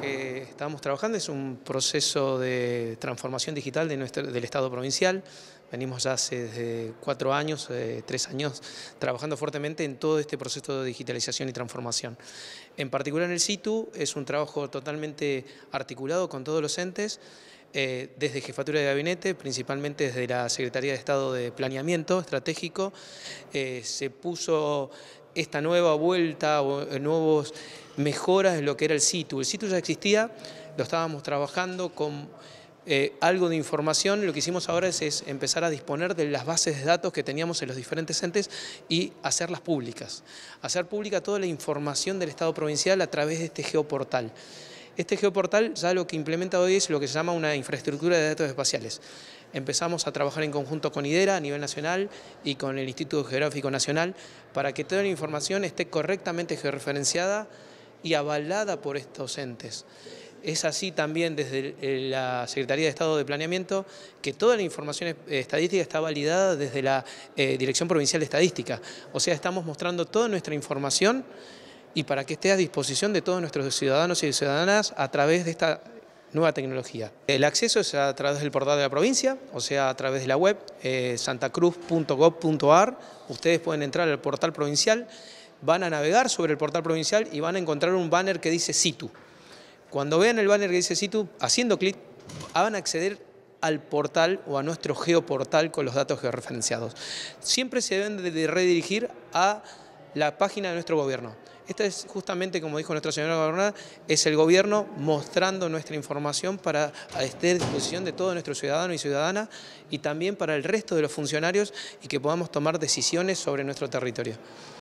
que estamos trabajando es un proceso de transformación digital de nuestro, del Estado provincial. Venimos ya hace desde cuatro años, eh, tres años, trabajando fuertemente en todo este proceso de digitalización y transformación. En particular en el situ es un trabajo totalmente articulado con todos los entes, eh, desde Jefatura de Gabinete, principalmente desde la Secretaría de Estado de Planeamiento Estratégico, eh, se puso esta nueva vuelta o eh, nuevas mejoras en lo que era el sitio. El sitio ya existía, lo estábamos trabajando con eh, algo de información, lo que hicimos ahora es, empezar a disponer de las bases de datos que teníamos en los diferentes entes y hacerlas públicas. Hacer pública toda la información del Estado provincial a través de este geoportal. Este geoportal ya lo que implementa hoy es lo que se llama una infraestructura de datos espaciales. Empezamos a trabajar en conjunto con IDERA a nivel nacional y con el Instituto Geográfico Nacional para que toda la información esté correctamente georreferenciada y avalada por estos entes. Es así también desde la Secretaría de Estado de Planeamiento que toda la información eh, estadística está validada desde la eh, Dirección Provincial de Estadística. O sea, estamos mostrando toda nuestra información y para que esté a disposición de todos nuestros ciudadanos y ciudadanas a través de esta nueva tecnología. El acceso es a través del portal de la provincia, o sea, a través de la web eh, santacruz.gov.ar. Ustedes pueden entrar al portal provincial, van a navegar sobre el portal provincial y van a encontrar un banner que dice Situ. Cuando vean el banner que dice Situ, haciendo clic, van a acceder al portal o a nuestro geoportal con los datos georreferenciados. Siempre se deben de redirigir a la página de nuestro gobierno. Esta es justamente, como dijo nuestra señora gobernadora, es el gobierno mostrando nuestra información para estar a disposición de todos nuestros ciudadanos y ciudadanas y también para el resto de los funcionarios y que podamos tomar decisiones sobre nuestro territorio.